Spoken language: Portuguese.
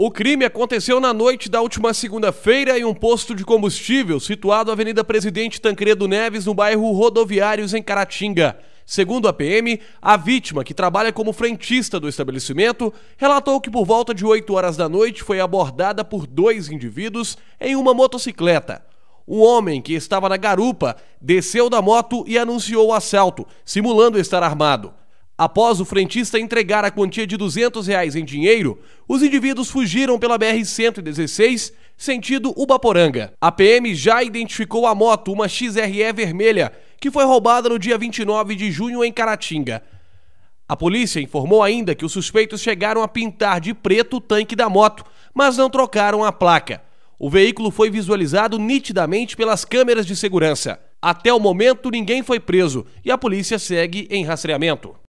O crime aconteceu na noite da última segunda-feira em um posto de combustível situado na Avenida Presidente Tancredo Neves, no bairro Rodoviários, em Caratinga. Segundo a PM, a vítima, que trabalha como frentista do estabelecimento, relatou que por volta de 8 horas da noite foi abordada por dois indivíduos em uma motocicleta. Um homem que estava na garupa desceu da moto e anunciou o assalto, simulando estar armado. Após o frentista entregar a quantia de R$ 200 reais em dinheiro, os indivíduos fugiram pela BR-116, sentido Ubaporanga. A PM já identificou a moto, uma XRE vermelha, que foi roubada no dia 29 de junho em Caratinga. A polícia informou ainda que os suspeitos chegaram a pintar de preto o tanque da moto, mas não trocaram a placa. O veículo foi visualizado nitidamente pelas câmeras de segurança. Até o momento, ninguém foi preso e a polícia segue em rastreamento.